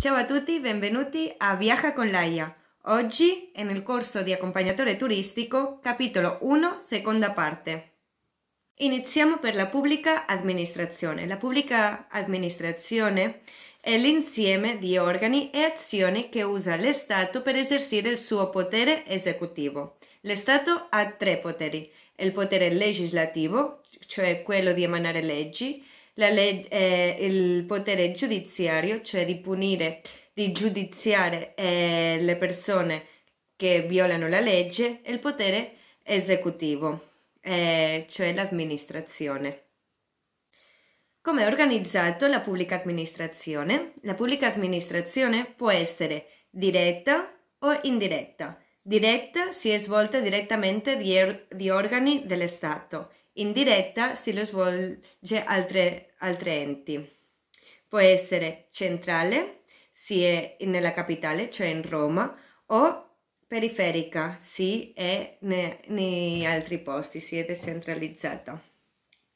Ciao a tutti, benvenuti a Viaja con Laia. Oggi è nel corso di accompagnatore turistico, capitolo 1, seconda parte. Iniziamo per la pubblica amministrazione. La pubblica amministrazione è l'insieme di organi e azioni che usa l'Estato per esercire il suo potere esecutivo. L'Estato ha tre poteri, il potere legislativo, cioè quello di emanare leggi, legge, eh, il potere giudiziario, cioè di punire, di giudiziare eh, le persone che violano la legge, e il potere esecutivo, eh, cioè l'amministrazione. Come è organizzato la pubblica amministrazione? La pubblica amministrazione può essere diretta o indiretta. Diretta si è svolta direttamente di, er- di organi dello Stato in diretta si lo svolge altre, altre enti. Può essere centrale, si è nella capitale, cioè in Roma, o periferica, sì, e negli altri posti, si è decentralizzata.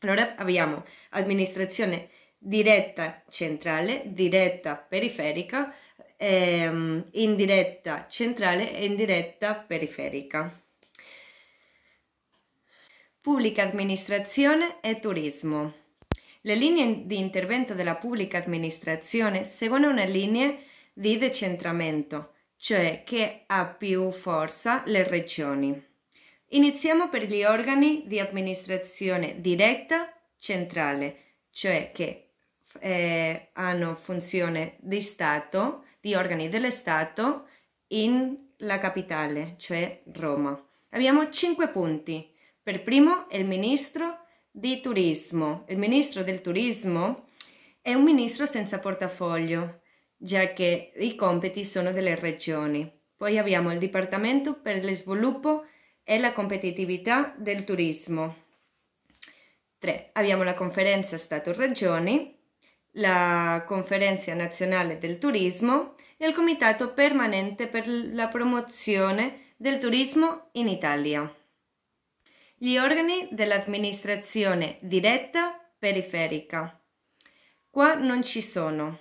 Allora abbiamo amministrazione diretta centrale, diretta periferica, ehm, indiretta centrale e indiretta periferica. Pubblica amministrazione e turismo. Le linee di intervento della pubblica amministrazione seguono una linea di decentramento, cioè che ha più forza le regioni. Iniziamo per gli organi di amministrazione diretta centrale, cioè che eh, hanno funzione di Stato, di organi dello Stato in la capitale, cioè Roma. Abbiamo cinque punti per primo il ministro di turismo. Il ministro del turismo è un ministro senza portafoglio, già che i compiti sono delle regioni. Poi abbiamo il Dipartimento per lo sviluppo e la competitività del turismo. 3. Abbiamo la conferenza Stato-Regioni, la conferenza nazionale del turismo e il comitato permanente per la promozione del turismo in Italia gli organi dell'amministrazione diretta periferica. Qua non ci sono.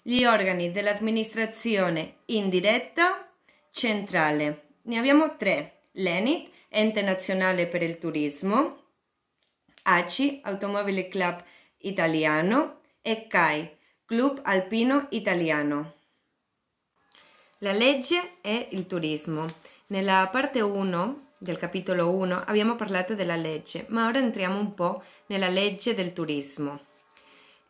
Gli organi dell'amministrazione indiretta centrale. Ne abbiamo tre. L'ENIT, Ente Nazionale per il Turismo, ACI, Automobile Club Italiano e CAI, Club Alpino Italiano. La legge e il turismo. Nella parte 1 del capitolo 1 abbiamo parlato della legge, ma ora entriamo un po' nella legge del turismo.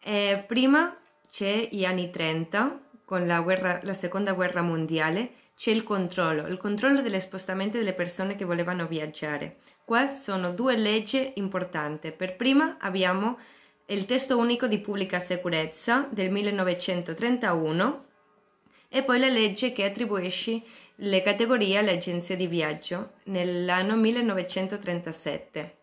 Eh, prima c'è gli anni 30, con la, guerra, la seconda guerra mondiale, c'è il controllo, il controllo degli spostamenti delle persone che volevano viaggiare. Qua sono due leggi importanti. Per prima abbiamo il testo unico di pubblica sicurezza del 1931 e poi la legge che attribuisce le categorie alle agenzie di viaggio nell'anno 1937.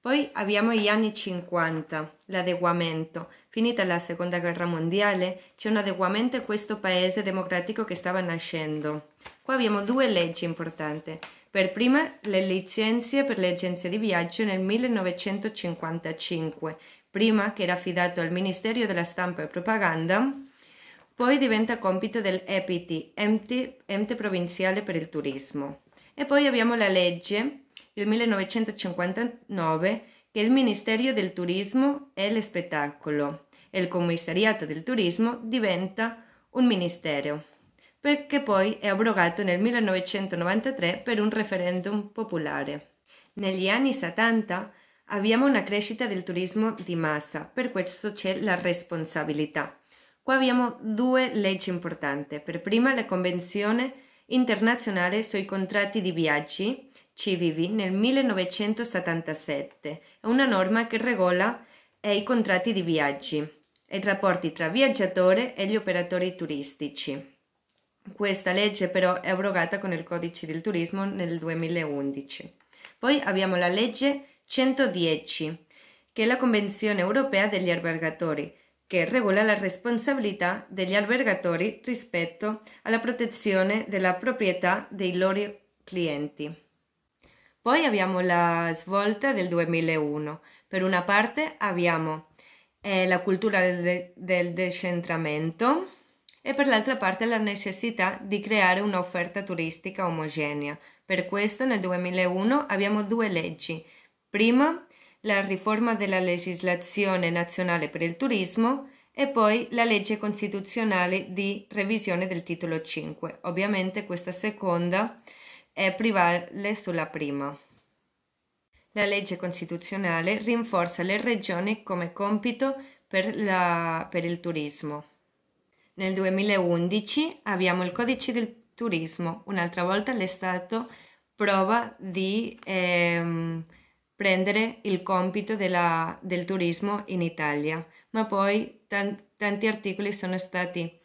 Poi abbiamo gli anni 50, l'adeguamento. Finita la seconda guerra mondiale c'è un adeguamento a questo paese democratico che stava nascendo. Qua abbiamo due leggi importanti. Per prima le licenze per le agenzie di viaggio nel 1955, prima che era affidato al Ministero della Stampa e Propaganda, poi diventa compito dell'EPITI, ente, ente provinciale per il turismo. E poi abbiamo la legge del 1959 che è il Ministero del Turismo e lo Spettacolo e il Commissariato del Turismo diventa un ministero, perché poi è abrogato nel 1993 per un referendum popolare. Negli anni 70 abbiamo una crescita del turismo di massa, per questo c'è la responsabilità. Qua abbiamo due leggi importanti. Per prima la Convenzione internazionale sui contratti di viaggi, CVV, nel 1977, è una norma che regola eh, i contratti di viaggi e i rapporti tra viaggiatore e gli operatori turistici. Questa legge però è abrogata con il codice del turismo nel 2011. Poi abbiamo la legge 110, che è la Convenzione europea degli albergatori, che regola la responsabilità degli albergatori rispetto alla protezione della proprietà dei loro clienti. Poi abbiamo la svolta del 2001. Per una parte abbiamo eh, la cultura de- del decentramento e per l'altra parte la necessità di creare un'offerta turistica omogenea. Per questo nel 2001 abbiamo due leggi. Prima, la riforma della legislazione nazionale per il turismo e poi la legge costituzionale di revisione del titolo 5. Ovviamente questa seconda è privale sulla prima. La legge costituzionale rinforza le regioni come compito per, la, per il turismo. Nel 2011 abbiamo il codice del turismo, un'altra volta l'è stato prova di ehm, prendere il compito della, del turismo in Italia, ma poi tanti, tanti articoli sono stati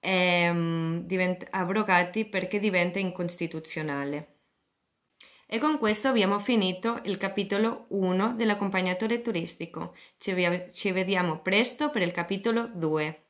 ehm, divent- abrogati perché diventa incostituzionale. E con questo abbiamo finito il capitolo 1 dell'accompagnatore turistico. Ci, vi- ci vediamo presto per il capitolo 2.